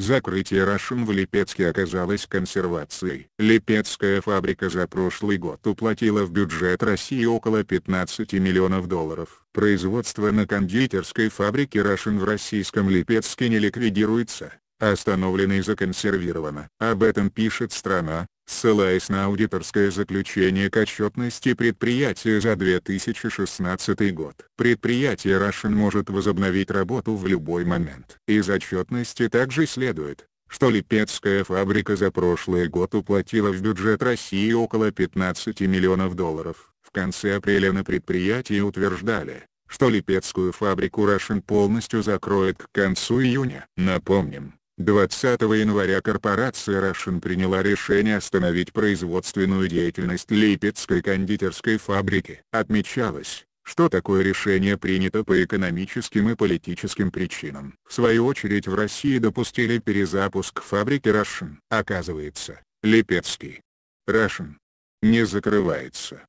Закрытие Russian в Липецке оказалось консервацией. Липецкая фабрика за прошлый год уплатила в бюджет России около 15 миллионов долларов. Производство на кондитерской фабрике Рашин в российском Липецке не ликвидируется, а остановлено и законсервировано. Об этом пишет страна, ссылаясь на аудиторское заключение к отчетности предприятия за 2016 год. Предприятие Russian может возобновить работу в любой момент. Из отчетности также следует, что Липецкая фабрика за прошлый год уплатила в бюджет России около 15 миллионов долларов. В конце апреля на предприятии утверждали, что Липецкую фабрику Russian полностью закроет к концу июня. Напомним, 20 января корпорация Russian приняла решение остановить производственную деятельность Липецкой кондитерской фабрики. Отмечалось, что такое решение принято по экономическим и политическим причинам. В свою очередь в России допустили перезапуск фабрики Russian. Оказывается, Липецкий Russian не закрывается.